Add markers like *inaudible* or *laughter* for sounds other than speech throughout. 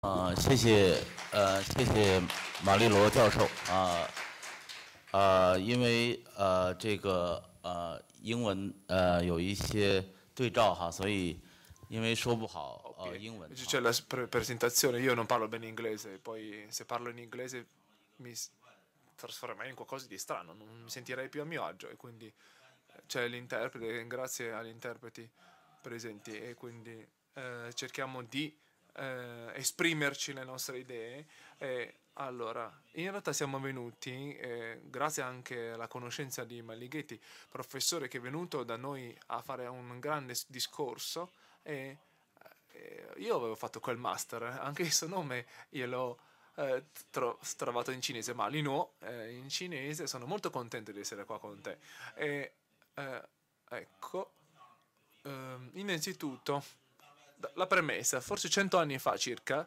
啊、呃，谢谢，呃，谢谢马丽罗教授啊，啊、呃，因为呃，这个呃，英文呃有一些对照哈，所以因为说不好呃英文。C'è la presentazione, io non parlo bene inglese, poi se parlo in inglese mi trasformerei in qualcosa di strano, non mi sentirei più a mio agio e quindi eh, c'è l'interprete, grazie agli interpreti presenti e quindi eh, cerchiamo di eh, esprimerci le nostre idee. Eh, allora, in realtà siamo venuti, eh, grazie anche alla conoscenza di Mallighetti, professore che è venuto da noi a fare un grande discorso, e eh, io avevo fatto quel master, eh, anche il suo nome gliel'ho eh, trovato in cinese, ma lì eh, in cinese, sono molto contento di essere qua con te. E, ecco, ehm, innanzitutto la premessa, forse cento anni fa circa,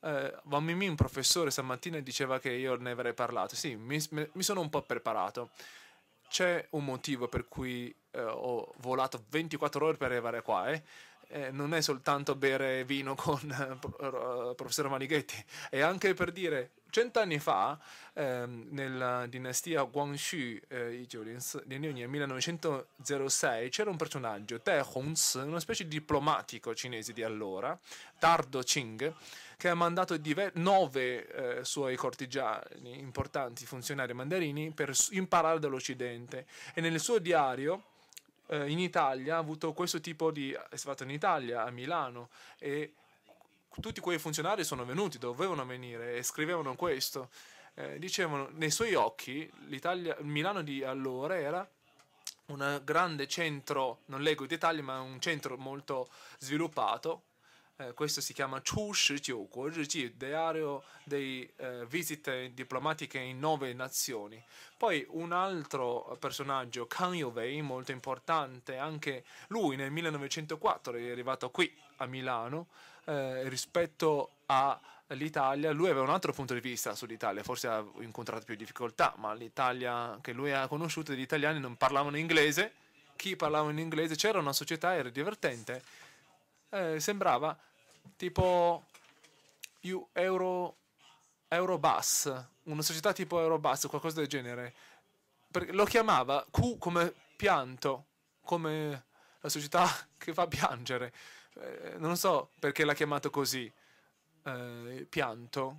eh, Van Mimì, un professore, stamattina diceva che io ne avrei parlato. Sì, mi, mi sono un po' preparato. C'è un motivo per cui eh, ho volato 24 ore per arrivare qua, eh? eh, non è soltanto bere vino con eh, professor Malighetti, è anche per dire cent'anni fa, ehm, nella dinastia Guangxu, eh, 1906, c'era un personaggio, Te Hongzi, una specie di diplomatico cinese di allora, Tardo Qing, che ha mandato nove eh, suoi cortigiani, importanti funzionari mandarini, per imparare dall'Occidente. E nel suo diario eh, in Italia ha avuto questo tipo di... è stato in Italia, a Milano, e tutti quei funzionari sono venuti, dovevano venire e scrivevano questo. Eh, dicevano, nei suoi occhi, Milano di allora era un grande centro, non leggo i dettagli, ma un centro molto sviluppato, eh, questo si chiama Chu Shijiu, Riji, diario dei eh, visite diplomatiche in nove nazioni. Poi un altro personaggio, Kang Yovei, molto importante, anche lui nel 1904 è arrivato qui a Milano eh, rispetto all'Italia. Lui aveva un altro punto di vista sull'Italia, forse ha incontrato più difficoltà, ma l'Italia che lui ha conosciuto, gli italiani non parlavano inglese chi parlava in inglese, c'era una società, era divertente eh, sembrava tipo Euro, Eurobus, una società tipo Eurobus, qualcosa del genere. Perché lo chiamava Q come pianto, come la società *laughs* che fa piangere. Eh, non so perché l'ha chiamato così, eh, pianto.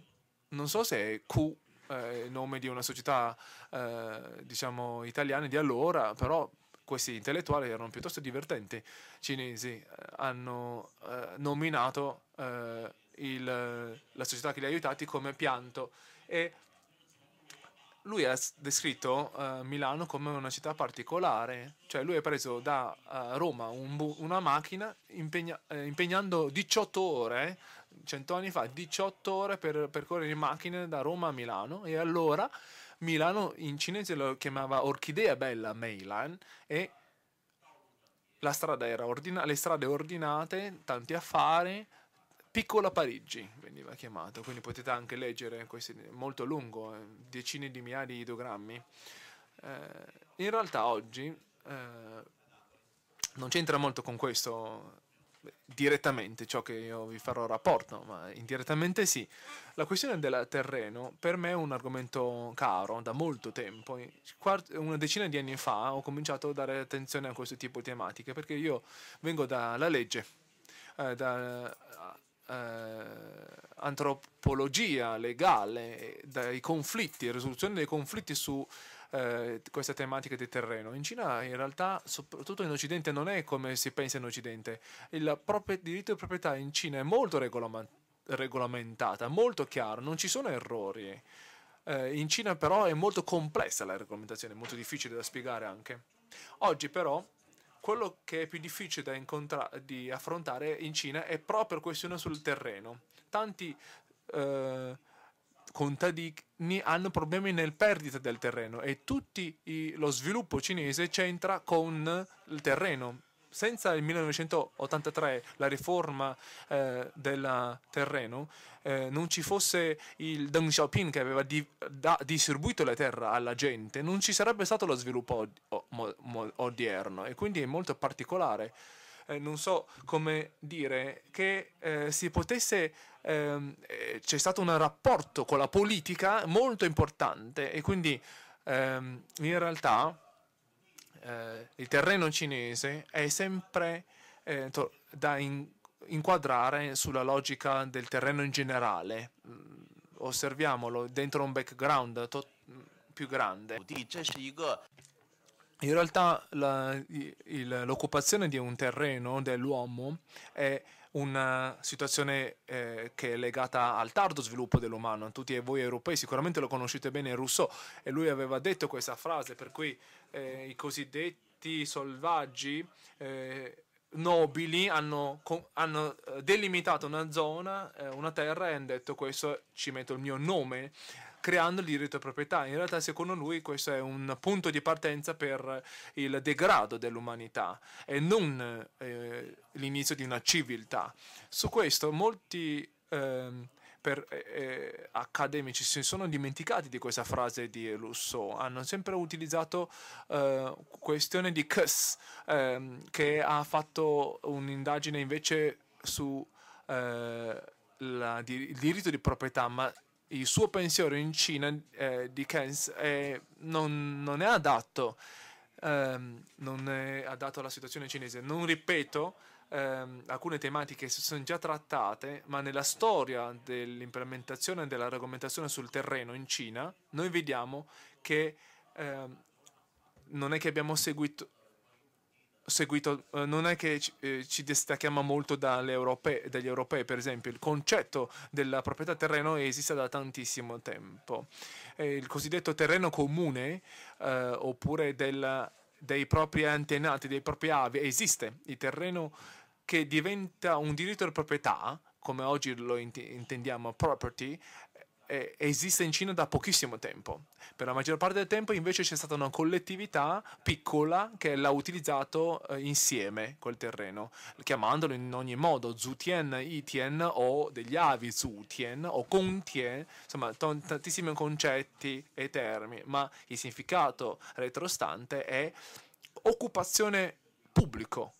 Non so se è Q eh, il nome di una società, eh, diciamo, italiana di allora, però questi intellettuali erano piuttosto divertenti cinesi, eh, hanno eh, nominato eh, il, la società che li ha aiutati come pianto e lui ha descritto eh, Milano come una città particolare, cioè lui ha preso da uh, Roma un bu- una macchina impegna- eh, impegnando 18 ore, 100 anni fa, 18 ore per percorrere in macchina da Roma a Milano e allora Milano in cinese lo chiamava Orchidea Bella Meilan e la strada era ordina- le strade ordinate, tanti affari, Piccola Parigi veniva chiamato, quindi potete anche leggere, questo è molto lungo, eh, decine di migliaia di idogrammi. Eh, in realtà oggi eh, non c'entra molto con questo direttamente ciò che io vi farò rapporto, ma indirettamente sì. La questione del terreno per me è un argomento caro da molto tempo. Una decina di anni fa ho cominciato a dare attenzione a questo tipo di tematiche perché io vengo dalla legge, eh, da eh, antropologia legale, dai conflitti, risoluzione dei conflitti su eh, queste tematiche di terreno. In Cina in realtà, soprattutto in Occidente, non è come si pensa in Occidente. Il proprio diritto di proprietà in Cina è molto regolamentata, molto chiaro, non ci sono errori. Eh, in Cina però è molto complessa la regolamentazione, molto difficile da spiegare anche. Oggi però quello che è più difficile da di affrontare in Cina è proprio questione sul terreno. Tanti eh, contadini hanno problemi nel perdita del terreno e tutto lo sviluppo cinese c'entra con il terreno. Senza il 1983, la riforma eh, del terreno, eh, non ci fosse il Deng Xiaoping che aveva di, da, distribuito la terra alla gente, non ci sarebbe stato lo sviluppo od- odierno. E quindi è molto particolare eh, non so come dire, che eh, si potesse, ehm, eh, c'è stato un rapporto con la politica molto importante e quindi ehm, in realtà eh, il terreno cinese è sempre eh, da in, inquadrare sulla logica del terreno in generale. Mm, osserviamolo dentro un background mm, più grande in realtà la, il, l'occupazione di un terreno dell'uomo è una situazione eh, che è legata al tardo sviluppo dell'umano. Tutti voi europei sicuramente lo conoscete bene Rousseau e lui aveva detto questa frase per cui eh, i cosiddetti selvaggi eh, nobili hanno, hanno, eh, delimitato una zona, eh, una terra e hanno detto questo ci metto il mio nome creando il diritto di proprietà. In realtà, secondo lui, questo è un punto di partenza per il degrado dell'umanità e non eh, l'inizio di una civiltà. Su questo molti ehm, eh, per, eh, accademici si sono dimenticati di questa frase di Rousseau, hanno sempre utilizzato eh, questione di Kuss, ehm, che ha fatto un'indagine invece su... Eh, la, il diritto di proprietà, ma il suo pensiero in Cina eh, di Keynes eh, non, non, è adatto ehm, non è adatto alla situazione cinese non ripeto ehm, alcune tematiche si sono già trattate ma nella storia dell'implementazione e della regolamentazione sul terreno in Cina noi vediamo che ehm, non è che abbiamo seguito seguito, eh, non è che ci, eh, distacchiamo molto europee, dagli europei, per esempio, il concetto della proprietà terreno esiste da tantissimo tempo. Eh, il cosiddetto terreno comune, oppure della, dei propri antenati, dei propri avi, esiste. Il terreno che diventa un diritto di proprietà, come oggi lo intendiamo property, eh, esiste in Cina da pochissimo tempo. Per la maggior parte del tempo invece c'è stata una collettività piccola che l'ha utilizzato eh, insieme quel terreno, chiamandolo in ogni modo Zutien, Itien o degli avi Zutien o Gongtien, insomma t- tantissimi concetti e termini, ma il significato retrostante è occupazione pubblico,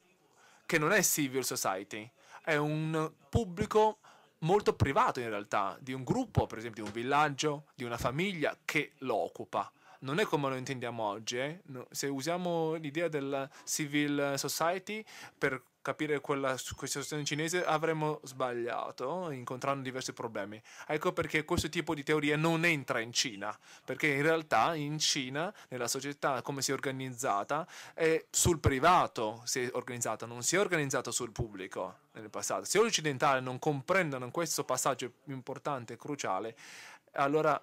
che non è civil society, è un pubblico molto privato in realtà, di un gruppo, per esempio di un villaggio, di una famiglia che lo occupa. Non è come lo intendiamo oggi, eh? se usiamo l'idea della civil society per capire quella, questa situazione cinese avremmo sbagliato, incontrando diversi problemi. Ecco perché questo tipo di teoria non entra in Cina, perché in realtà in Cina, nella società come si è organizzata, è sul privato si è organizzata, non si è organizzata sul pubblico nel passato. Se gli occidentali non comprendono questo passaggio importante e cruciale, allora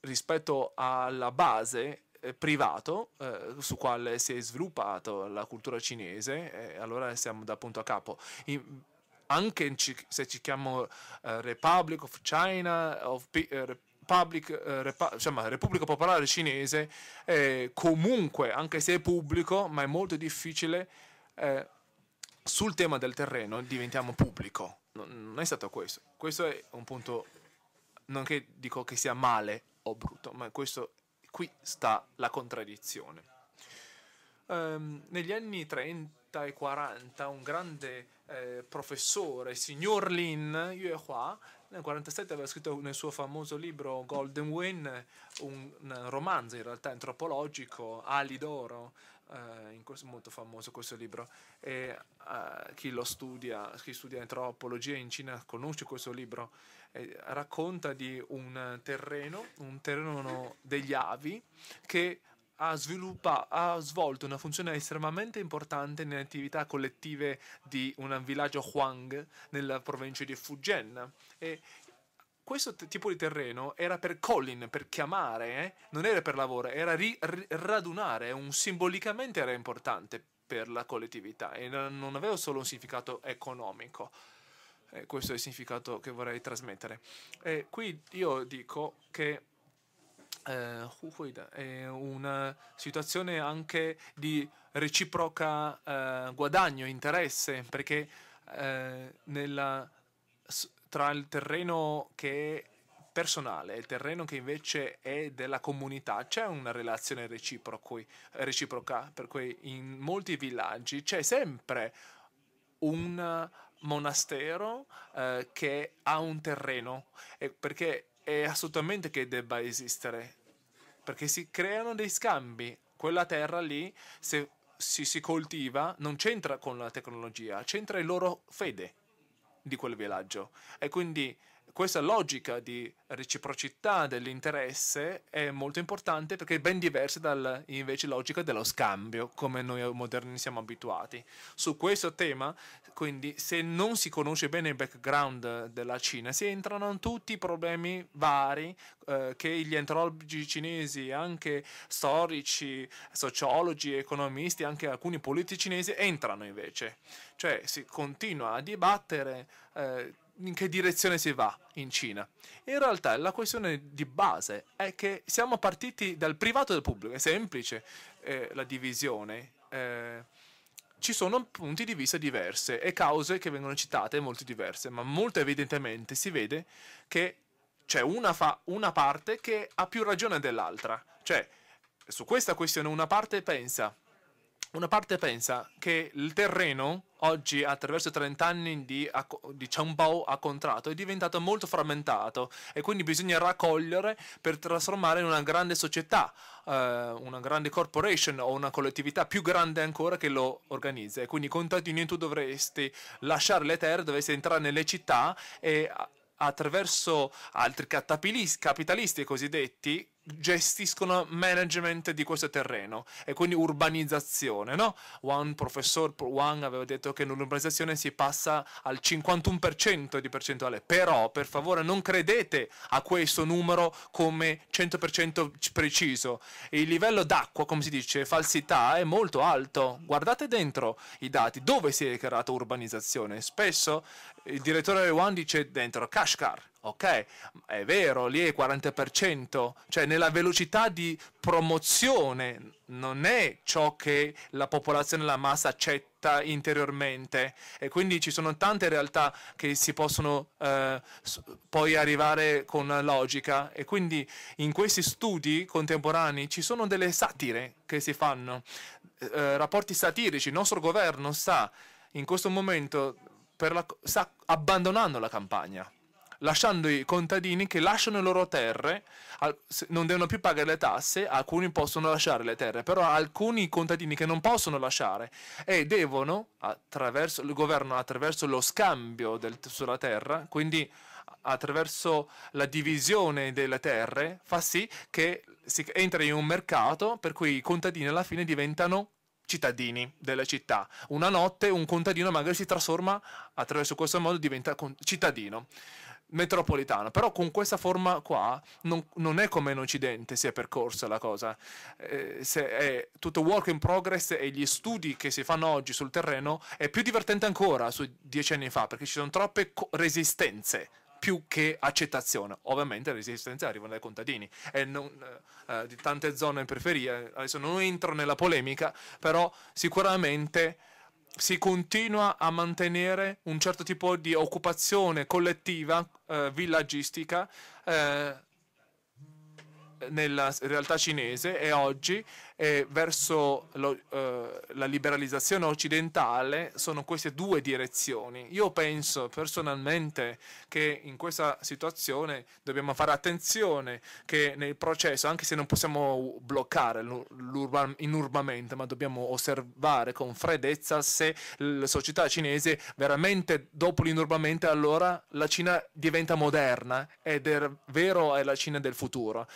rispetto alla base eh, privato eh, su quale si è sviluppata la cultura cinese, eh, allora siamo da punto a capo. In, anche se ci chiamo eh, Republic of China, of P- eh, Republic, eh, Repa- cioè, Repubblica Popolare Cinese, comunque, anche se è pubblico, ma è molto difficile, sul tema del terreno diventiamo pubblico. Non è stato questo. Questo è un punto, non che dico che sia male o brutto, ma questo Qui sta la contraddizione. Um, negli anni 30 e 40 un grande eh, professore, signor Lin Yue Hua, nel 1947 aveva scritto nel suo famoso libro Golden Wind un, un romanzo in realtà antropologico, Ali d'oro, eh, questo, molto famoso questo libro. E, eh, chi lo studia, chi studia antropologia in Cina conosce questo libro, eh, racconta di un terreno, un terreno degli avi che ha, ha, svolto una funzione estremamente importante nelle attività collettive di un villaggio Huang nella provincia di Fujian. E questo tipo di terreno era per calling, per chiamare, eh? non era per lavoro, era ri- radunare, un, simbolicamente era importante per la collettività e non aveva solo un significato economico. Eh, questo è il significato che vorrei trasmettere. E qui io dico che eh, è una situazione anche di reciproca eh, guadagno, interesse, perché eh, nella, tra il terreno che è personale e il terreno che invece è della comunità c'è una relazione reciproca, per cui in molti villaggi c'è sempre un monastero eh, che ha un terreno, perché è assolutamente che debba esistere, perché si creano dei scambi. Quella terra lì, se si, si coltiva, non c'entra con la tecnologia, c'entra in loro fede di quel villaggio. E quindi questa logica di reciprocità dell'interesse è molto importante perché è ben diversa dalla invece logica dello scambio come noi moderni siamo abituati. Su questo tema, quindi, se non si conosce bene il background della Cina, si entrano tutti i problemi vari eh, che gli antropologi cinesi, anche storici, sociologi, economisti, anche alcuni politici cinesi entrano invece. Cioè si continua a dibattere eh, in che direzione si va in Cina. In realtà la questione di base è che siamo partiti dal privato e dal pubblico, è semplice eh, la divisione. Eh, ci sono punti di vista diversi e cause che vengono citate molto diverse, ma molto evidentemente si vede che c'è una, fa- una parte che ha più ragione dell'altra. Cioè, su questa questione una parte pensa, una parte pensa che il terreno oggi attraverso i 30 anni di, di Chambao a contratto è diventato molto frammentato e quindi bisogna raccogliere per trasformare in una grande società, eh, una grande corporation o una collettività più grande ancora che lo organizza. E quindi con Tatini tu dovresti lasciare le terre, dovresti entrare nelle città e attraverso altri capitalisti cosiddetti gestiscono management di questo terreno e quindi urbanizzazione, no? One professor Wang aveva detto che nell'urbanizzazione si passa al 51% di percentuale, però per favore non credete a questo numero come 100% preciso. Il livello d'acqua, come si dice, falsità è molto alto. Guardate dentro i dati, dove si è creata urbanizzazione? Spesso il direttore Wang dice dentro Kashgar Ok, è vero, lì è il 40%, cioè nella velocità di promozione non è ciò che la popolazione, la massa accetta interiormente e quindi ci sono tante realtà che si possono eh, poi arrivare con logica e quindi in questi studi contemporanei ci sono delle satire che si fanno, eh, rapporti satirici, il nostro governo sta in questo momento la, sta abbandonando la campagna lasciando i contadini che lasciano le loro terre, non devono più pagare le tasse, alcuni possono lasciare le terre, però alcuni contadini che non possono lasciare e devono, attraverso il governo, attraverso lo scambio del, sulla terra, quindi attraverso la divisione delle terre, fa sì che si entra in un mercato per cui i contadini alla fine diventano cittadini della città. Una notte un contadino magari si trasforma attraverso questo modo diventa cittadino metropolitana, però con questa forma qua non, non, è come in Occidente si è percorsa la cosa, eh, è tutto work in progress e gli studi che si fanno oggi sul terreno è più divertente ancora su dieci anni fa perché ci sono troppe co- resistenze più che accettazione. Ovviamente le resistenze arrivano dai contadini e non, eh, eh di tante zone in periferia, adesso non entro nella polemica, però sicuramente si continua a mantenere un certo tipo di occupazione collettiva eh, villaggistica eh, nella realtà cinese e oggi e verso lo, eh, la liberalizzazione occidentale sono queste due direzioni. Io penso personalmente che in questa situazione dobbiamo fare attenzione che nel processo, anche se non possiamo bloccare l'inurbamento, ma dobbiamo osservare con freddezza se la società cinese veramente dopo l'inurbamento allora la Cina diventa moderna ed è vero è la Cina del futuro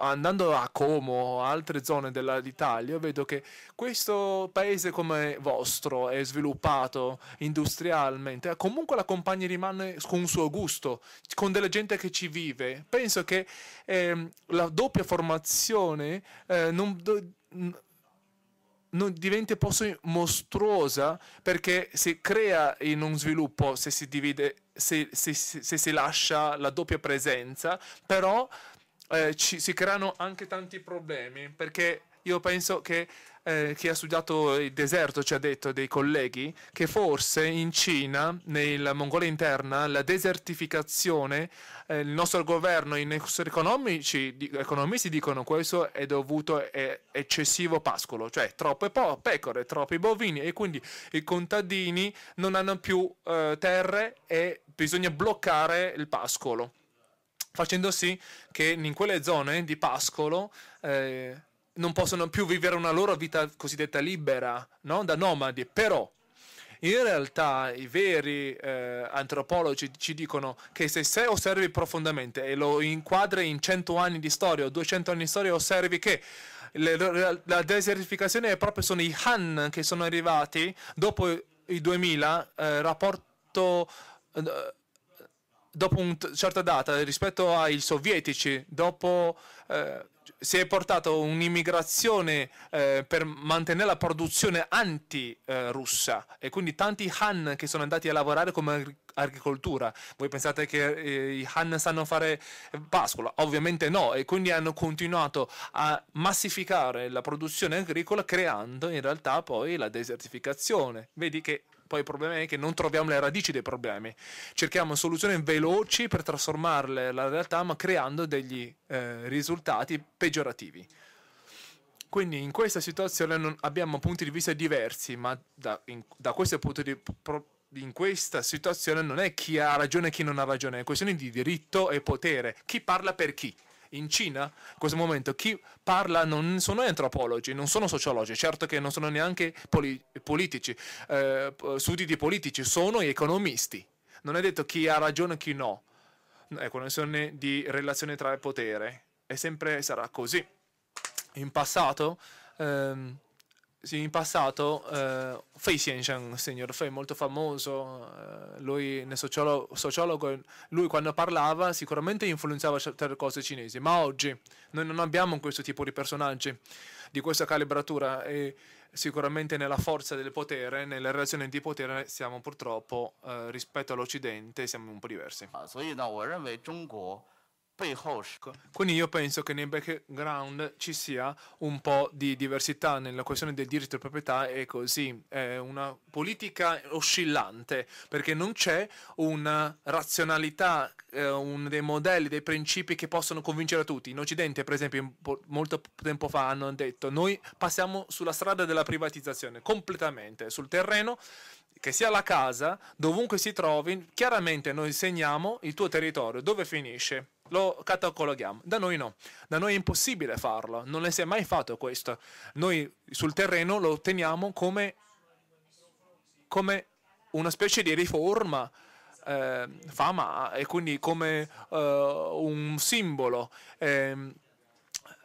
andando a Como o altre zone della, d'Italia, vedo che questo paese come vostro è sviluppato industrialmente, comunque la compagnia rimane con un suo gusto, con della gente che ci vive. Penso che eh, la doppia formazione eh, non... Do, non diventa poi mostruosa perché si crea in un sviluppo se si divide se, se, se, se si lascia la doppia presenza però eh, ci, si creano anche tanti problemi perché io penso che eh, chi ha studiato il deserto ci ha detto dei colleghi che forse in Cina, nella Mongolia interna, la desertificazione, eh, il nostro governo, i nostri economici, economisti dicono questo è dovuto a eccessivo pascolo, cioè troppe pecore, troppi bovini e quindi i contadini non hanno più eh, terre e bisogna bloccare il pascolo facendo sì che in quelle zone di pascolo eh, non possono più vivere una loro vita cosiddetta libera, no? da nomadi, però in realtà i veri eh, antropologi ci dicono che se, se osservi profondamente e lo inquadri in 100 anni di storia o 200 anni di storia, osservi che le, la desertificazione è proprio sono i Han che sono arrivati dopo i 2000, eh, rapporto... Eh, dopo una certa data rispetto ai sovietici, dopo, eh, si è portato un'immigrazione eh, per mantenere la produzione anti-russa eh, e quindi tanti Han che sono andati a lavorare come agricoltura. Voi pensate che eh, i Han sanno fare pascola? Ovviamente no e quindi hanno continuato a massificare la produzione agricola creando in realtà poi la desertificazione. Vedi che poi il problema è che non troviamo le radici dei problemi, cerchiamo soluzioni veloci per trasformarle la realtà, ma creando degli eh, risultati peggiorativi. Quindi in questa situazione abbiamo punti di vista diversi, ma da, in, da questo punto di vista in questa situazione non è chi ha ragione e chi non ha ragione, è questione di diritto e potere, chi parla per chi in Cina, in questo momento, chi parla non sono antropologi, non sono sociologi, certo che non sono neanche poli- politici, eh, studi politici, sono economisti. Non è detto chi ha ragione e chi no. È una questione di relazione tra il potere. E sempre sarà così. In passato... Ehm, sì, in passato eh, Fei Xianxian, signor Fei, molto famoso, eh, lui nel sociolo- sociologo, lui quando parlava sicuramente influenzava certe cose cinesi, ma oggi noi non abbiamo questo tipo di personaggi di questa calibratura e sicuramente nella forza del potere, nelle relazioni di potere siamo purtroppo eh, rispetto all'Occidente siamo un po' diversi. quindi, io che 所以呢，我认为中国。Ecco. Quindi io penso che nel background ci sia un po' di diversità nella questione del diritto di proprietà e così è una politica oscillante perché non c'è una razionalità, eh, un dei modelli, dei principi che possono convincere tutti. In Occidente, per esempio, molto tempo fa hanno detto noi passiamo sulla strada della privatizzazione completamente sul terreno che sia la casa, dovunque si trovi, chiaramente noi segniamo il tuo territorio, dove finisce lo cataloghiamo. Da noi no, da noi è impossibile farlo, non ne si è mai fatto questo. Noi sul terreno lo otteniamo come, come una specie di riforma, eh, fama e quindi come eh, un simbolo. Ehm,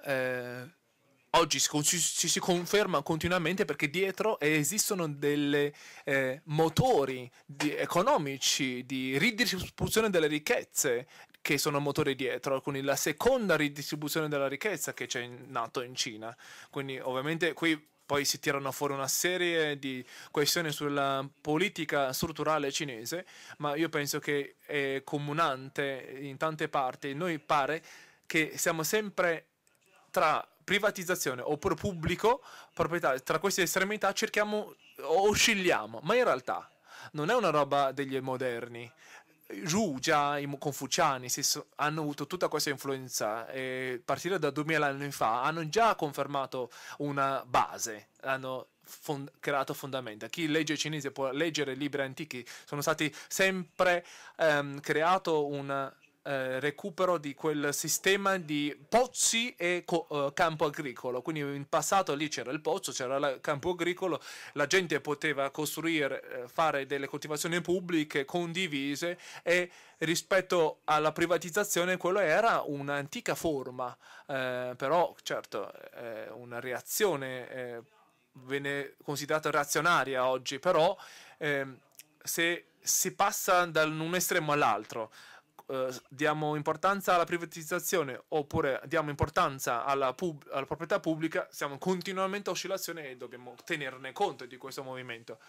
eh, oggi ci, si, conferma continuamente perché dietro esistono dei eh, motori di, economici di ridistribuzione delle ricchezze che sono motore dietro, quindi la seconda ridistribuzione della ricchezza che c'è nato in Cina. Quindi ovviamente qui poi si tirano fuori una serie di questioni sulla politica strutturale cinese, ma io penso che è comunante in tante parti. Noi pare che siamo sempre tra privatizzazione oppure pubblico proprietà, tra queste estremità cerchiamo, oscilliamo, ma in realtà non è una roba degli moderni, già, i confuciani so, hanno avuto tutta questa influenza e a partire da 2000 anni fa hanno già confermato una base, hanno fond- creato fondamenta. Chi legge cinese può leggere libri antichi, sono stati sempre um, creato una eh, recupero di quel sistema di pozzi e co- eh, campo agricolo. Quindi in passato lì c'era il pozzo, c'era il campo agricolo, la gente poteva costruire, eh, fare delle coltivazioni pubbliche condivise e rispetto alla privatizzazione quello era un'antica forma, eh, però certo è una reazione viene considerata reazionaria oggi, però ehm, se si passa da un estremo all'altro, eh, diamo importanza alla privatizzazione oppure diamo importanza alla, pub- alla proprietà pubblica, siamo continuamente a oscillazione e dobbiamo tenerne conto di questo movimento.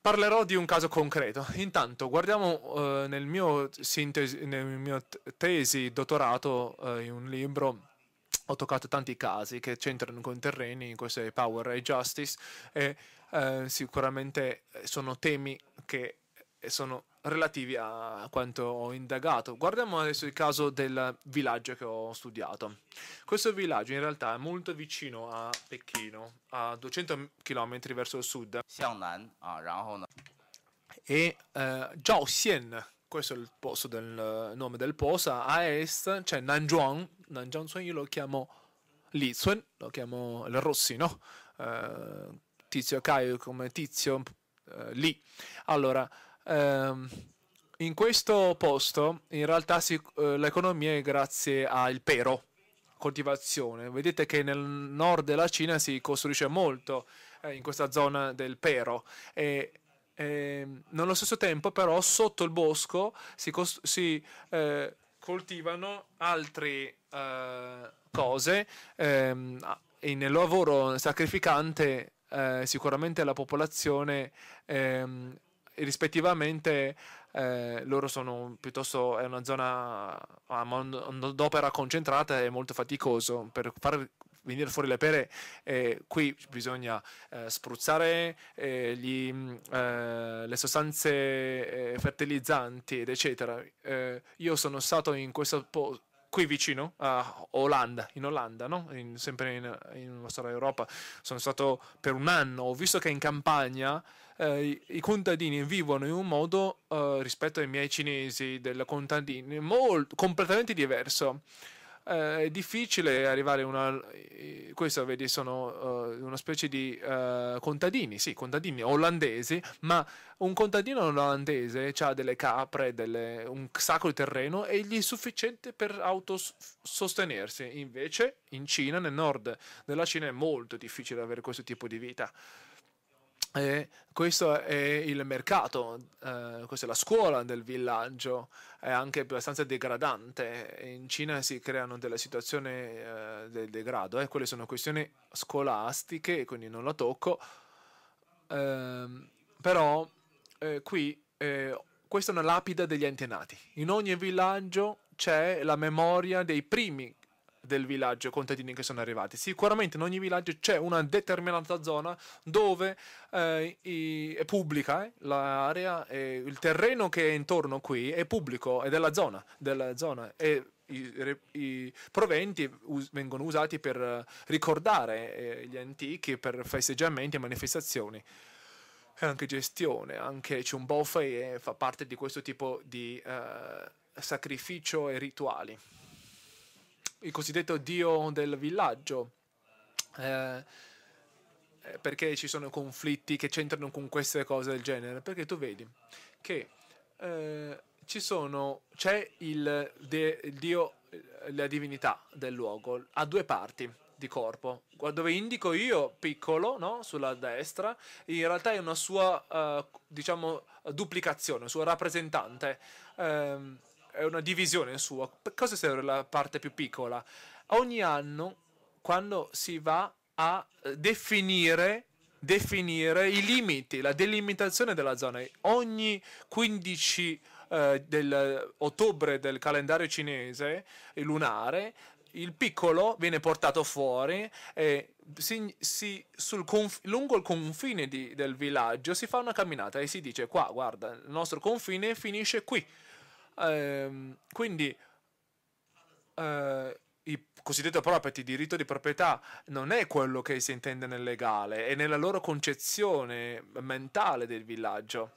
Parlerò di un caso concreto. Intanto, guardiamo eh, nel, mio sintesi, nel mio tesi dottorato eh, in un libro ho toccato tanti casi che c'entrano con i terreni, questo è Power e Justice, e eh, sicuramente eh, sono temi che eh, sono relativi a quanto ho indagato. Guardiamo adesso il caso del villaggio che ho studiato. Questo villaggio in realtà è molto vicino a Pechino, a 200 km verso il sud. E eh, Zhaoxian, questo è il posto del eh, nome del posto, a est c'è Nanzhuang, Nanzhuang io lo chiamo Li Sun, lo chiamo il Rossino, eh, Tizio Caio come Tizio eh, Li. Allora, Ehm, in questo posto, in realtà, si, eh, l'economia è grazie al pero, coltivazione. Vedete che nel nord della Cina si costruisce molto eh, in questa zona del pero. E, e, ehm, nello stesso tempo, però, sotto il bosco si, cost- si eh, coltivano altre eh, cose ehm, e nel lavoro sacrificante eh, sicuramente la popolazione ehm, rispettivamente eh, loro sono piuttosto è una zona a ah, mano d'opera concentrata e molto faticoso per far venire fuori le pere eh, qui bisogna eh, spruzzare eh, gli, mm, eh, le sostanze eh, fertilizzanti ed eccetera io sono stato in questo posto qui vicino a Olanda, in Olanda, no? in, sempre in, in nostra Europa, sono stato per un anno, ho visto che in campagna eh, i contadini vivono in un modo eh, rispetto ai miei cinesi della contadini, molto, completamente diverso. Eh, è difficile arrivare a una. Questo vedi, sono uh, una specie di uh, contadini, sì, contadini olandesi, ma un contadino olandese ha delle capre, delle, un sacro terreno e gli è sufficiente per autosostenersi. Invece, in Cina, nel nord della Cina, è molto difficile avere questo tipo di vita. Eh, questo è il mercato, eh, questa è la scuola del villaggio, è anche abbastanza degradante. In Cina si creano delle situazioni eh, del degrado, eh, quelle sono questioni scolastiche, quindi non la tocco. Ehm, però eh, qui eh, questa è una lapide degli antenati. In ogni villaggio c'è la memoria dei primi del villaggio contadini che sono arrivati. Sicuramente in ogni villaggio c'è una determinata zona dove eh, i, è pubblica eh, l'area, e il terreno che è intorno qui è pubblico, è della zona, della zona e i, i proventi us, vengono usati per ricordare eh, gli antichi, per festeggiamenti e manifestazioni e anche gestione, anche e eh, fa parte di questo tipo di eh, sacrificio e rituali il cosiddetto dio del villaggio. Eh, eh, perché ci sono conflitti che c'entrano con queste cose del genere? Perché tu vedi che eh, sono, c'è il, de, il dio, eh, la divinità del luogo, ha due parti di corpo, dove indico io piccolo, no? sulla destra, in realtà è una sua, eh, diciamo, duplicazione, un suo rappresentante. Eh, è una divisione sua. Cosa serve la parte più piccola? Ogni anno, quando si va a eh, definire, definire i limiti, la delimitazione della zona, ogni 15 eh, del ottobre del calendario cinese eh, lunare, il piccolo viene portato fuori e si, si, conf, lungo il confine di, del villaggio si fa una camminata e si dice qua guarda il nostro confine finisce qui Ehm, quindi eh, il cosiddetto property, diritto di proprietà, non è quello che si intende nel legale, è nella loro concezione mentale del villaggio.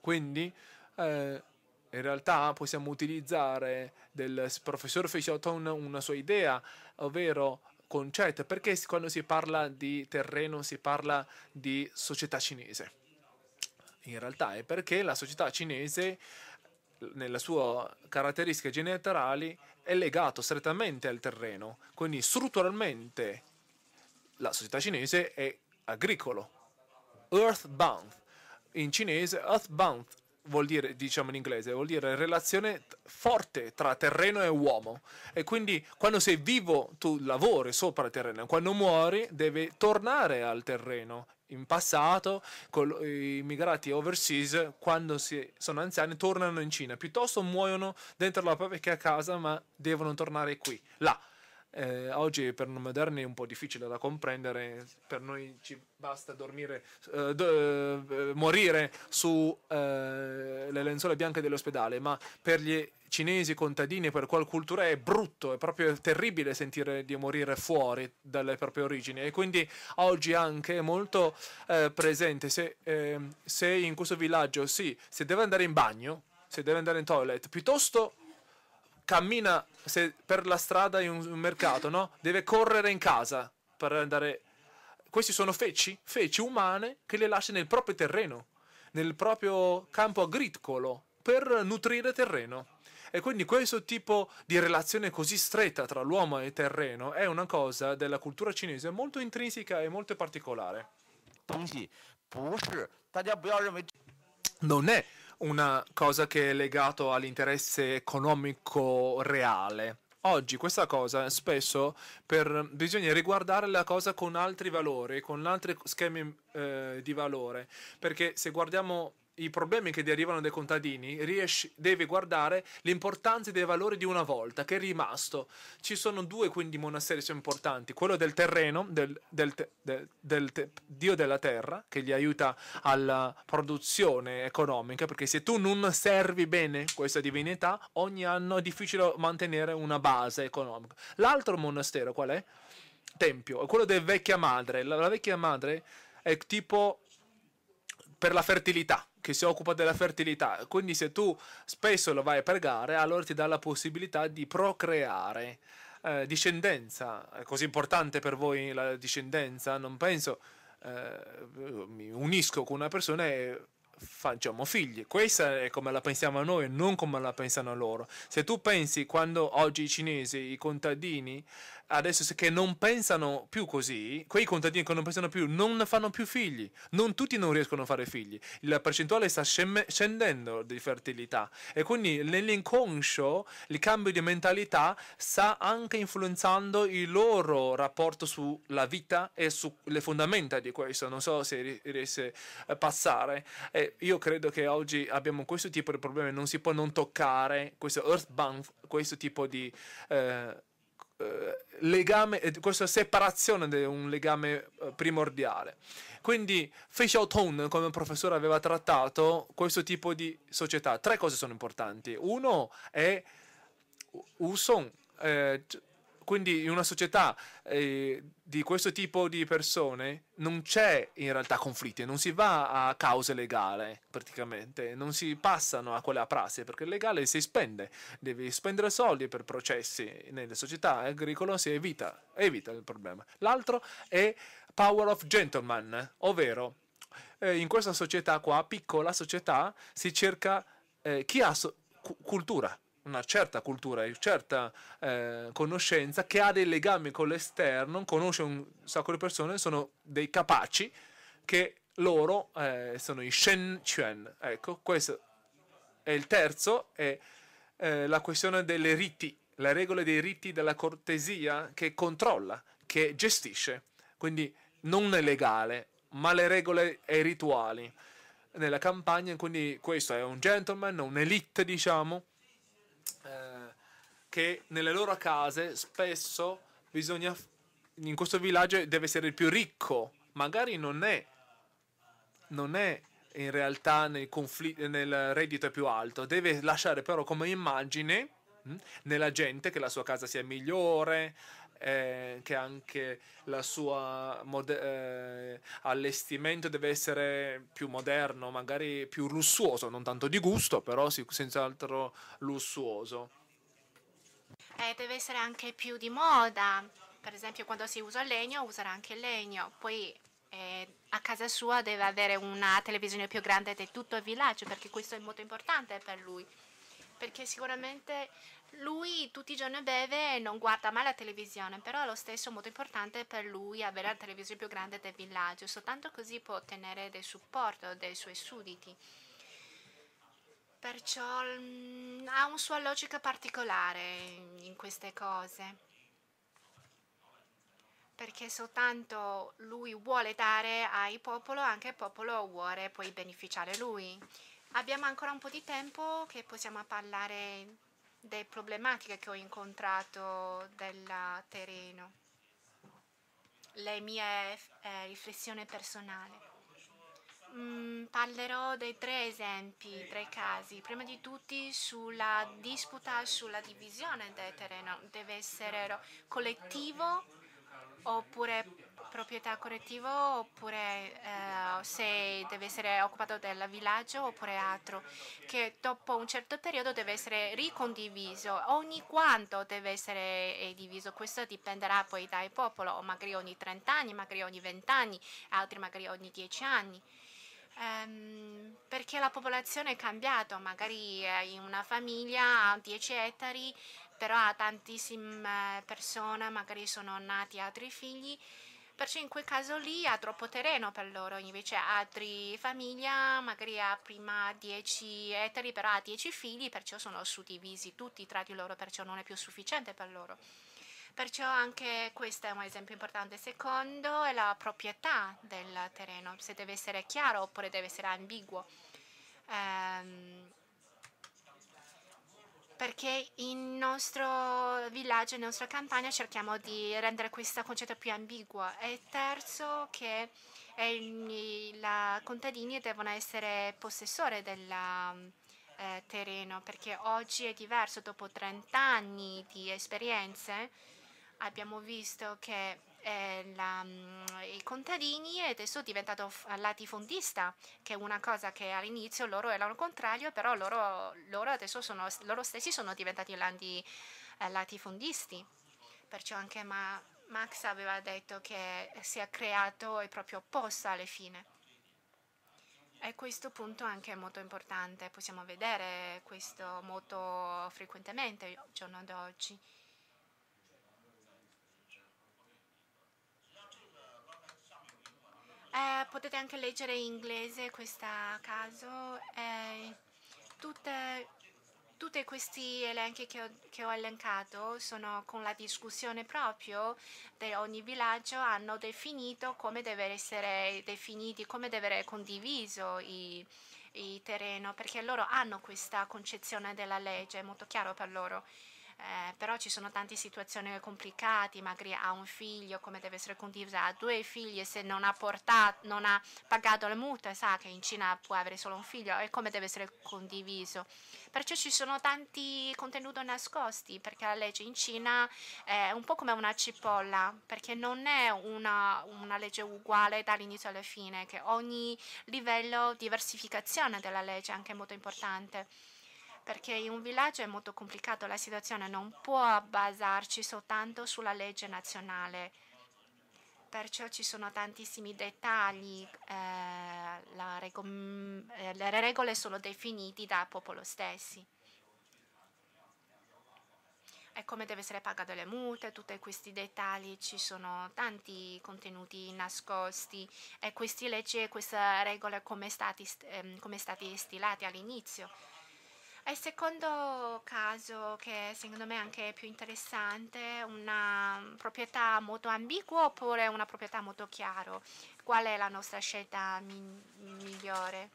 Quindi eh, in realtà possiamo utilizzare del professor Fisherton una sua idea, ovvero concetto, perché quando si parla di terreno si parla di società cinese. In realtà è perché la società cinese nelle sue caratteristiche generali è legato strettamente al terreno, quindi strutturalmente la società cinese è agricolo. Earthbound, in cinese earthbound vuol dire, diciamo in inglese, vuol dire relazione forte tra terreno e uomo. E quindi quando sei vivo tu lavori sopra il terreno, quando muori devi tornare al terreno in passato i migrati overseas quando sono anziani tornano in Cina piuttosto muoiono dentro la propria casa ma devono tornare qui là eh, oggi per non moderni è un po' difficile da comprendere, per noi ci basta dormire, eh, do, eh, morire sulle eh, lenzuola bianche dell'ospedale, ma per gli cinesi contadini per qual cultura è brutto, è proprio terribile sentire di morire fuori dalle proprie origini e quindi oggi anche è molto eh, presente se, eh, se, in questo villaggio sì, se deve andare in bagno, se deve andare in toilet, piuttosto cammina per la strada in un mercato, no? Deve correre in casa per andare... Questi sono feci, feci umane che le lascia nel proprio terreno, nel proprio campo agricolo, per nutrire terreno. E quindi questo tipo di relazione così stretta tra l'uomo e il terreno è una cosa della cultura cinese molto intrinseca e molto particolare. Non è una cosa che è legata all'interesse economico reale. Oggi questa cosa spesso per, bisogna riguardare la cosa con altri valori, con altri schemi eh, di valore, perché se guardiamo i problemi che derivano dai contadini, riesce, deve guardare l'importanza dei valori di una volta, che è rimasto. Ci sono due quindi monasteri sono importanti, quello del terreno, del, del, del, del Dio della terra, che gli aiuta alla produzione economica, perché se tu non servi bene questa divinità, ogni anno è difficile mantenere una base economica. L'altro monastero qual è? Tempio, è quello della vecchia madre. La, la vecchia madre è tipo per la fertilità, che si occupa della fertilità. Quindi se tu spesso lo vai a pregare, allora ti dà la possibilità di procreare eh, discendenza. È così importante per voi la discendenza? Non penso. Eh, mi unisco con una persona e facciamo cioè, figli. Questa è come la pensiamo noi, non come la pensano loro. Se tu pensi quando oggi i cinesi, i contadini, adesso che non pensano più così, quei contadini che non pensano più non fanno più figli. Non tutti non riescono a fare figli. La percentuale sta scendendo di fertilità e quindi nell'inconscio il cambio di mentalità sta anche influenzando il loro rapporto sulla vita e sulle fondamenta di questo. Non so se riesce a passare. Eh, io io credo che oggi abbiamo questo tipo di problemi, non si può non toccare questo earthbound, questo tipo di eh, eh legame, eh, questa separazione di un legame eh, primordiale. Quindi Fisher Tone, come il professore aveva trattato questo tipo di società, tre cose sono importanti. Uno è Uson. Eh, quindi in una società eh, di questo tipo di persone non c'è in realtà conflitti, non si va a cause legali praticamente, non si passano a quella prassi perché il legale si spende, devi spendere soldi per processi nelle società agricole, si evita, evita il problema. L'altro è Power of Gentleman, ovvero eh, in questa società qua, piccola società, si cerca eh, chi ha so- cultura una certa cultura, una certa eh, conoscenza che ha dei legami con l'esterno, conosce un sacco di persone, sono dei capaci che loro eh, sono i Shen Chuan. Ecco, questo è il terzo, è eh, la questione delle riti, le regole dei riti della cortesia che controlla, che gestisce. Quindi non è legale, ma le regole e i rituali nella campagna, quindi questo è un gentleman, un'elite, diciamo, eh, che nelle loro case spesso bisogna, in questo villaggio deve essere il più ricco, magari non è, non è in realtà nel, confl- nel reddito più alto, deve lasciare però come immagine mm, nella gente che la sua casa sia migliore, eh, che anche la sua mode- eh, allestimento deve essere più moderno, magari più lussuoso, non tanto di gusto, però sì, senz'altro lussuoso. Eh, deve essere anche più di moda, per esempio quando si usa il legno userà anche il legno, poi eh, a casa sua deve avere una televisione più grande di tutto il villaggio perché questo è molto importante per lui perché sicuramente lui tutti i giorni beve e non guarda mai la televisione, però è lo stesso molto importante per lui avere la televisione più grande del villaggio, soltanto così può ottenere del supporto dei suoi sudditi. Perciò mh, mm, ha una sua logica particolare in queste cose perché soltanto lui vuole dare ai popolo, anche il popolo vuole poi beneficiare lui. Abbiamo ancora un po' di tempo che possiamo parlare delle problematiche che ho incontrato del terreno, le mie eh, riflessioni personali. Mm, parlerò dei tre esempi, tre casi. Prima di tutti sulla disputa, sulla divisione del terreno. Deve essere collettivo oppure proprietà correttivo oppure eh, se deve essere occupato del villaggio oppure altro, che dopo un certo periodo deve essere ricondiviso. Ogni quanto deve essere eh, diviso, questo dipenderà poi dal popolo, magari ogni 30 anni, magari ogni 20 anni, altri magari ogni 10 anni. Um, perché la popolazione è cambiata, magari eh, in una famiglia ha 10 ettari, però ha tantissime persone, magari sono nati altri figli Perciò in quel caso lì ha troppo terreno per loro, invece altri famiglia magari ha prima 10 ettari, però ha 10 figli, perciò sono suddivisi tutti tra di loro, perciò non è più sufficiente per loro. Perciò anche questo è un esempio importante. Secondo è la proprietà del terreno, se deve essere chiaro oppure deve essere ambiguo. Ehm, perché in nostro villaggio, in nostra campagna cerchiamo di rendere questo concetto più ambiguo e terzo che i contadini devono essere possessori del eh, terreno perché oggi è diverso dopo 30 anni di esperienze abbiamo visto che eh, la, mm, i contadini ed adesso è diventato latifondista, che è una cosa che all'inizio loro erano contrario, però loro, loro adesso sono, loro stessi sono diventati lati, eh, latifondisti. Perciò anche ma, Max aveva detto che si è creato il proprio opposto alla fine. E questo punto anche è molto importante, possiamo vedere questo molto frequentemente al giorno d'oggi. eh, potete anche leggere in inglese questo caso eh, tutte, tutti questi elenchi che ho, che ho, elencato sono con la discussione proprio di ogni villaggio hanno definito come deve essere definiti, come deve essere condiviso i, i terreno perché loro hanno questa concezione della legge, è molto chiaro per loro eh, però ci sono tante situazioni complicate, magari ha un figlio, come deve essere condivisa, ha due figli, se non ha, portato, non ha pagato la mutua, sa che in Cina può avere solo un figlio e come deve essere condiviso. Perciò ci sono tanti contenuti nascosti, perché la legge in Cina è un po' come una cipolla, perché non è una, una legge uguale dall'inizio alla fine, che ogni livello di diversificazione della legge è anche molto importante perché in un villaggio è molto complicato la situazione, non può basarci soltanto sulla legge nazionale. Perciò ci sono tantissimi dettagli, eh, rego, eh, le regole sono definite dal popolo stesso. E come deve essere pagate le multe, tutti questi dettagli, ci sono tanti contenuti nascosti e queste leggi e queste regole come stati, ehm, come stati stilati all'inizio il secondo caso, che secondo me è anche più interessante, una proprietà molto ambigua oppure una proprietà molto chiara. Qual è la nostra scelta mi migliore?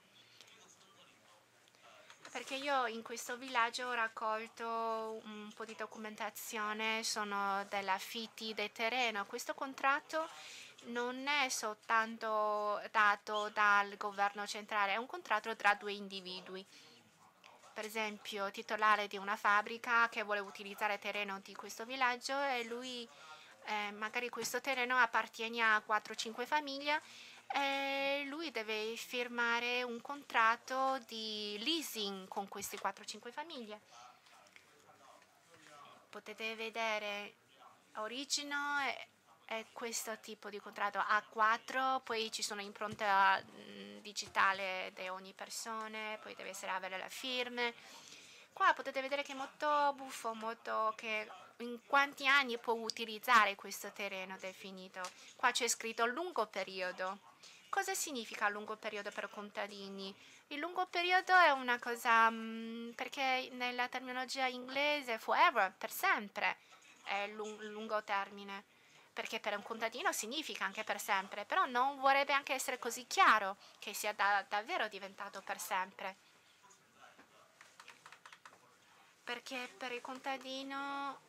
Perché io in questo villaggio ho raccolto un po' di documentazione, sono della affitti del terreno. Questo contratto non è soltanto dato dal governo centrale, è un contratto tra due individui per esempio titolare di una fabbrica che vuole utilizzare terreno di questo villaggio e lui eh, magari questo terreno appartiene a 4-5 famiglie e lui deve firmare un contratto di leasing con queste 4-5 famiglie. Potete vedere origino è questo tipo di contratto A4, poi ci sono impronte a, mm, digitale di ogni persona, poi deve essere avere le firme. Qua potete vedere che è molto buffo, molto che in quanti anni può utilizzare questo terreno definito. Qua c'è scritto lungo periodo. Cosa significa lungo periodo per contadini? Il lungo periodo è una cosa mh, mm, perché nella terminologia inglese forever, per sempre, è lungo termine perché per un contadino significa anche per sempre, però non vorrebbe anche essere così chiaro che sia da, davvero diventato per sempre. Perché per il contadino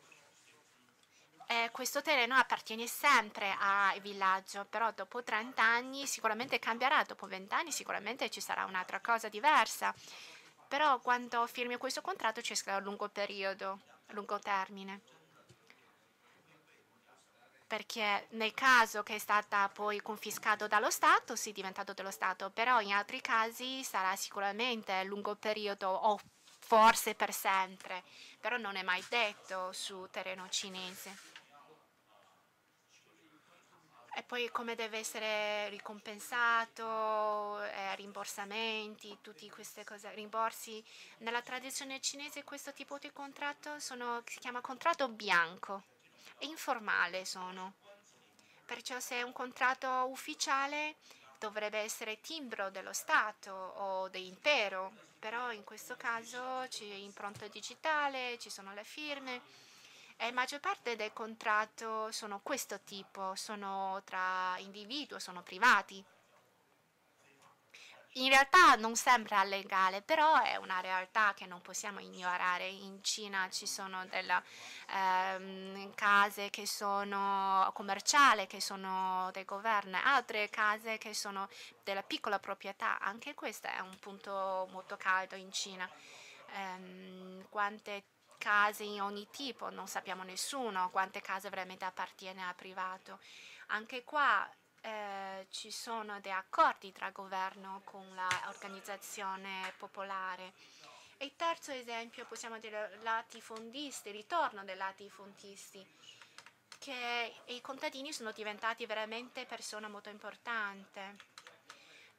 eh, questo terreno appartiene sempre al villaggio, però dopo 30 anni sicuramente cambierà, dopo 20 anni sicuramente ci sarà un'altra cosa diversa. Però quando firmi questo contratto c'è scritto a lungo periodo, a lungo termine perché nel caso che è stata poi confiscata dallo Stato, sì, è diventato dello Stato, però in altri casi sarà sicuramente lungo periodo o forse per sempre, però non è mai detto su terreno cinese. E poi come deve essere ricompensato, eh, rimborsamenti, tutte queste cose, rimborsi. Nella tradizione cinese questo tipo di contratto sono, si chiama contratto bianco e informale sono. Perciò se è un contratto ufficiale dovrebbe essere timbro dello Stato o dell'impero, però in questo caso c'è impronta digitale, ci sono le firme e la maggior parte del contratto sono questo tipo, sono tra individui, sono privati in realtà non sembra legale, però è una realtà che non possiamo ignorare. In Cina ci sono delle ehm, case che sono commerciali, che sono del governo, altre case che sono della piccola proprietà. Anche questo è un punto molto caldo in Cina. Ehm, quante case in ogni tipo, non sappiamo nessuno quante case veramente appartiene al privato. Anche qua eh, ci sono dei accordi tra governo con l'organizzazione popolare. E il terzo esempio possiamo dire latifondisti, il ritorno dei latifondisti, che i contadini sono diventati veramente persone molto importanti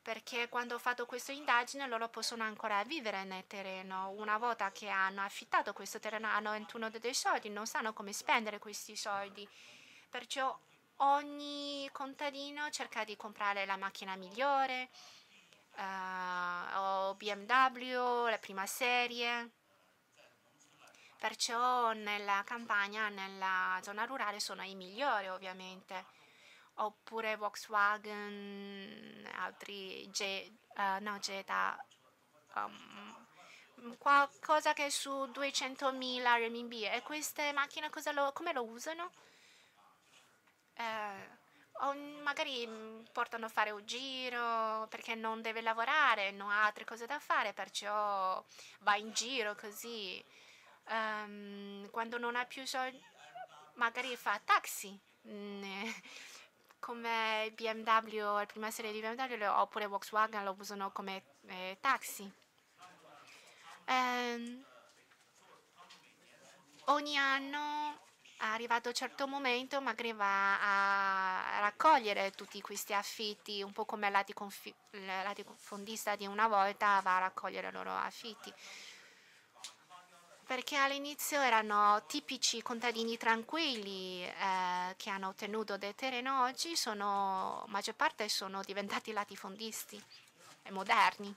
perché quando ho fatto questa indagine loro possono ancora vivere nel terreno. Una volta che hanno affittato questo terreno hanno 21 dei soldi, non sanno come spendere questi soldi. Perciò ogni contadino cerca di comprare la macchina migliore, uh, o BMW, la prima serie. Perciò nella campagna, nella zona rurale sono i migliori ovviamente. Oppure Volkswagen, altri G, uh, no, Jetta, um, qualcosa che è su 200.000 RMB. E queste macchine lo, come lo usano? eh, magari mm, portano a fare un giro perché non deve lavorare, non ha altre cose da fare, perciò va in giro così. Um, quando non ha più soldi, magari fa taxi. Mm, *laughs* come BMW, la prima serie di BMW oppure Volkswagen lo usano come eh, taxi. Um, ogni anno arrivato a un certo momento magari va a raccogliere tutti questi affitti, un po' come il latifondista di una volta va a raccogliere i loro affitti. Perché all'inizio erano tipici contadini tranquilli eh, che hanno ottenuto del terreno, oggi sono, maggior parte sono diventati latifondisti e moderni.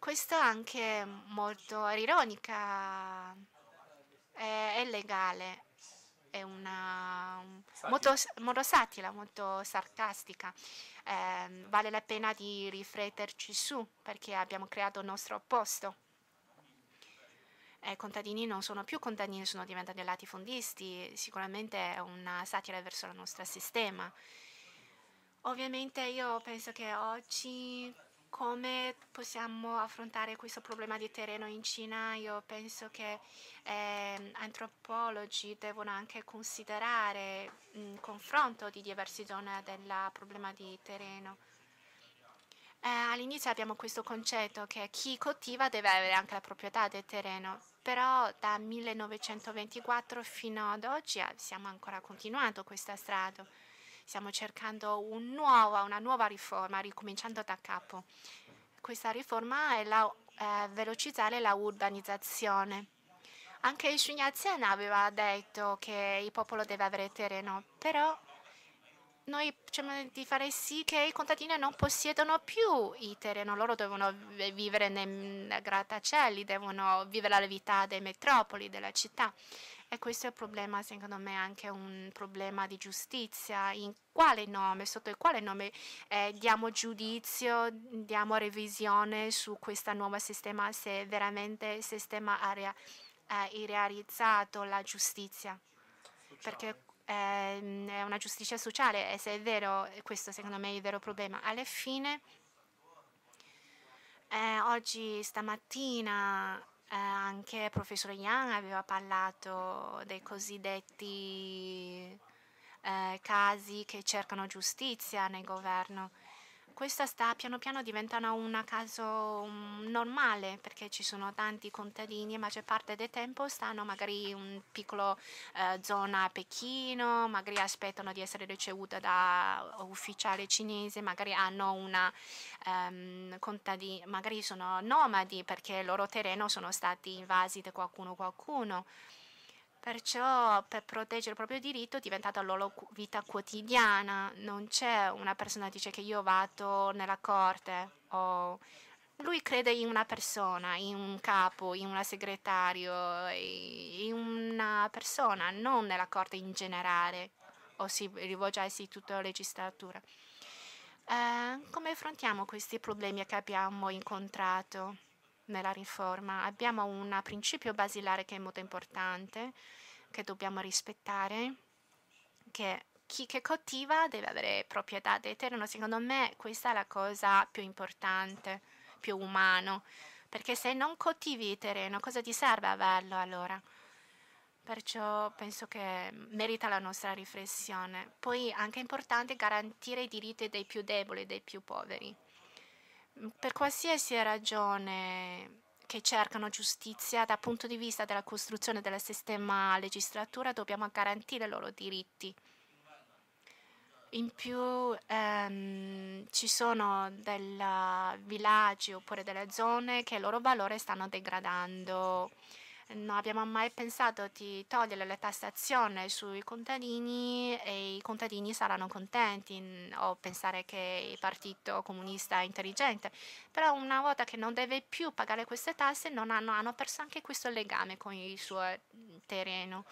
Questo è anche molto ironica è legale è una molto, molto satira, molto sarcastica. Eh, vale la pena di rifletterci su perché abbiamo creato il nostro opposto. I eh, contadini non sono più contadini, sono diventati latifondisti, sicuramente è una satira verso il nostro sistema. Ovviamente io penso che oggi come possiamo affrontare questo problema di terreno in Cina, io penso che eh, antropologi devono anche considerare il confronto di diverse zone del problema di terreno. Eh, All'inizio abbiamo questo concetto che chi coltiva deve avere anche la proprietà del terreno, però da 1924 fino ad oggi ah, siamo ancora continuando questa strada stiamo cercando un nuova, una nuova riforma, ricominciando da capo. Questa riforma è la, eh, velocizzare la urbanizzazione. Anche Xun Yat-sen aveva detto che il popolo deve avere terreno, però noi cerchiamo di fare sì che i contadini non possiedono più il terreno, loro devono vivere nei grattacieli, devono vivere la vita delle metropoli, della città. E questo è il problema, secondo me, anche un problema di giustizia. In quale nome, sotto il quale nome eh, diamo giudizio, diamo revisione su questo nuovo sistema, se veramente il sistema ha eh, realizzato la giustizia. Sociale. Perché eh, è una giustizia sociale e se è vero, questo secondo me è il vero problema. Alla fine... Eh, oggi stamattina eh, anche il professor Yang aveva parlato dei cosiddetti eh, casi che cercano giustizia nel governo questa sta piano piano diventando un caso mm, normale perché ci sono tanti contadini, ma maggior parte del tempo stanno magari in una piccola eh, zona a Pechino, magari aspettano di essere ricevuta da ufficiale cinese, magari hanno una um, ehm, contadini, magari sono nomadi perché il loro terreno sono stati invasi da qualcuno qualcuno. Perciò per proteggere il proprio diritto è diventata la loro vita quotidiana, non c'è una persona che dice che io vado nella corte o lui crede in una persona, in un capo, in un segretario, in una persona, non nella corte in generale o si rivolge all'istituto della legislatura. Eh, come affrontiamo questi problemi che abbiamo incontrato? nella riforma. Abbiamo un principio basilare che è molto importante, che dobbiamo rispettare, che chi che coltiva deve avere proprietà del terreno. Secondo me questa è la cosa più importante, più umano, perché se non coltivi il terreno, cosa ti serve averlo allora? Perciò penso che merita la nostra riflessione. Poi è anche importante garantire i diritti dei più deboli, dei più poveri. Mm, per qualsiasi ragione che cercano giustizia dal punto di vista della costruzione del sistema legislatura dobbiamo garantire i loro diritti. In più ehm, ci sono dei villaggi oppure delle zone che il loro valore stanno degradando non abbiamo mai pensato di togliere le tassazioni sui contadini e i contadini saranno contenti mm, o pensare che il partito comunista è intelligente. Però una volta che non deve più pagare queste tasse non hanno, hanno perso anche questo legame con il suo mm, terreno.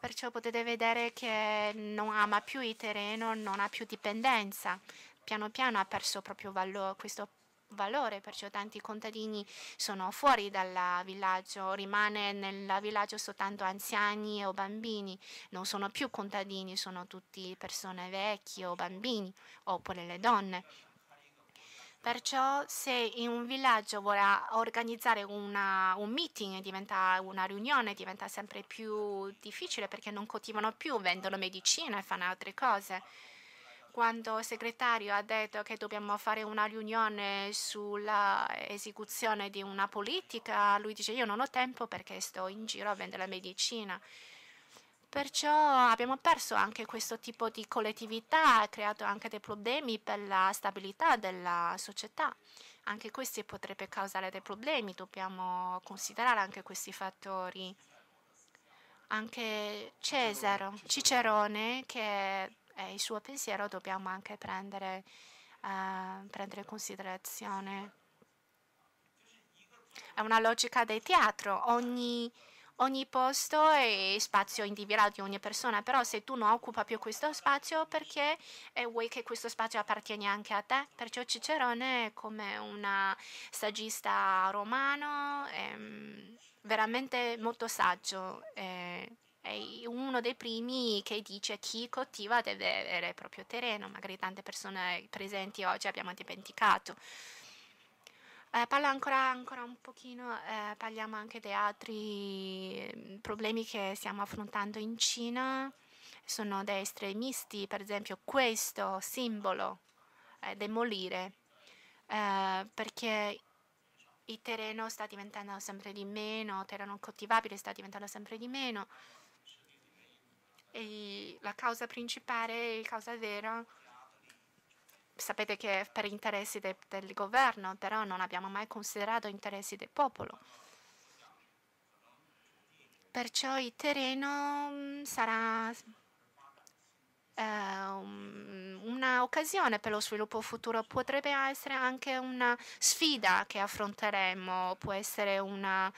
Perciò potete vedere che non ama più il terreno, non ha più dipendenza. Piano piano ha perso proprio valore, questo valore, perciò tanti contadini sono fuori dal villaggio, rimane nel villaggio soltanto anziani o bambini, non sono più contadini, sono tutti persone vecchie o bambini, oppure le donne. Perciò se in un villaggio vuole organizzare una, un meeting, diventa una riunione, diventa sempre più difficile perché non coltivano più, vendono medicina e fanno altre cose quando il segretario ha detto che dobbiamo fare una riunione sull'esecuzione di una politica, lui dice io non ho tempo perché sto in giro a vendere la medicina. Perciò abbiamo perso anche questo tipo di collettività, ha creato anche dei problemi per la stabilità della società. Anche questi potrebbe causare dei problemi, dobbiamo considerare anche questi fattori. Anche Cesaro, Cicerone, che e il suo pensiero dobbiamo anche prendere, uh, prendere in considerazione. È una logica del teatro, ogni, ogni posto è spazio individuale di ogni persona, però se tu non occupi più questo spazio perché eh, vuoi che questo spazio appartiene anche a te? Perciò Cicerone è come un saggista romano, ehm, veramente molto saggio. È eh, è uno dei primi che dice chi coltiva deve avere il proprio terreno, magari tante persone presenti oggi abbiamo dimenticato. Eh, parla ancora, ancora, un pochino, eh, parliamo anche di altri mm, problemi che stiamo affrontando in Cina, sono dei estremisti, per esempio questo simbolo, eh, demolire, eh, perché il terreno sta diventando sempre di meno, il terreno coltivabile sta diventando sempre di meno e la causa principale, la causa vera, sapete che è per interessi de, del governo, però non abbiamo mai considerato interessi del popolo. Perciò il terreno mm, sarà eh, un'occasione per lo sviluppo futuro, potrebbe essere anche una sfida che affronteremo, può essere una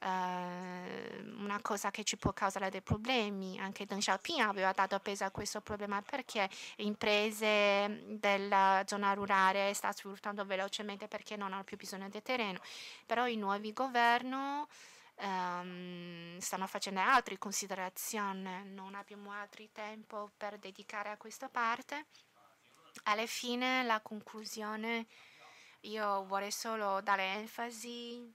Ehm, una cosa che ci può causare dei problemi. Anche Deng Xiaoping aveva dato peso a questo problema perché imprese della zona rurale stanno sfruttando velocemente perché non hanno più bisogno di terreno. Però i nuovi governi um, ehm, stanno facendo altre considerazioni, non abbiamo altro tempo per dedicare a questa parte. Alla fine la conclusione, io vorrei solo dare enfasi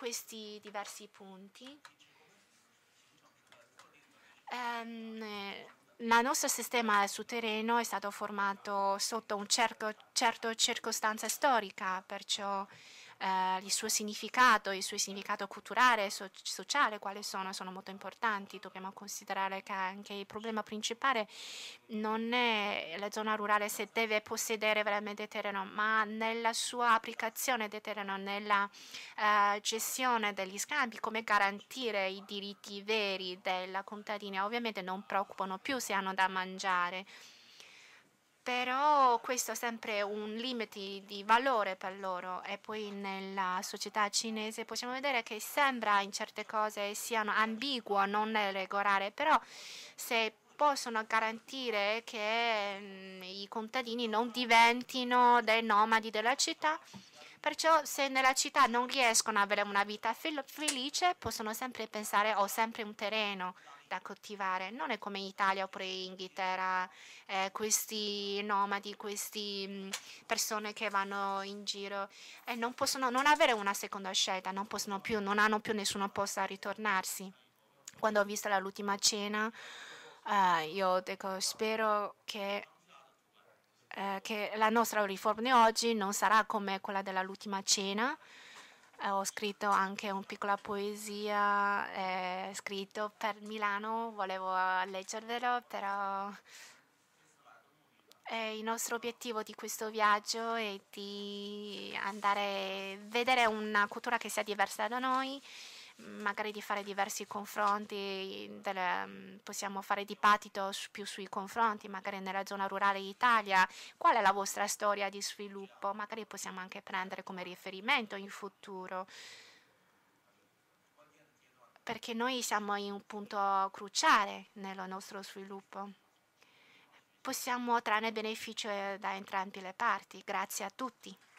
questi diversi punti. Um, ehm, il nostro sistema sul terreno è stato formato sotto un certo, certo circostanza storica, perciò eh, il suo significato, il suo significato culturale, so- sociale, quali sono, sono molto importanti. Dobbiamo considerare che anche il problema principale non è la zona rurale se deve possedere veramente terreno, ma nella sua applicazione del terreno, nella eh, gestione degli scambi, come garantire i diritti veri della contadina. Ovviamente non preoccupano più se hanno da mangiare però questo è sempre un limite di valore per loro e poi nella società cinese possiamo vedere che sembra in certe cose siano ambiguo, non regolare, però se possono garantire che mm, i contadini non diventino dei nomadi della città, perciò se nella città non riescono ad avere una vita fel felice possono sempre pensare ho sempre un terreno da coltivare, non è come in Italia oppure in Inghilterra, eh, questi nomadi, queste mm, persone che vanno in giro e non possono non avere una seconda scelta, non, possono più, non hanno più nessuna posta a ritornarsi. Quando ho visto l'ultima cena, eh, io dico, spero che eh, che la nostra riforma di oggi non sarà come quella dell'ultima cena, eh, ho scritto anche una piccola poesia, eh, scritto per Milano, volevo eh, leggervelo, però eh, il nostro obiettivo di questo viaggio è di andare a vedere una cultura che sia diversa da noi magari di fare diversi confronti, delle, mm, possiamo fare dibattito su, più sui confronti, magari nella zona rurale d'Italia, qual è la vostra storia di sviluppo, magari possiamo anche prendere come riferimento in futuro, perché noi siamo in un punto cruciale nel nostro sviluppo. Possiamo trarne beneficio eh, da entrambe le parti. Grazie a tutti.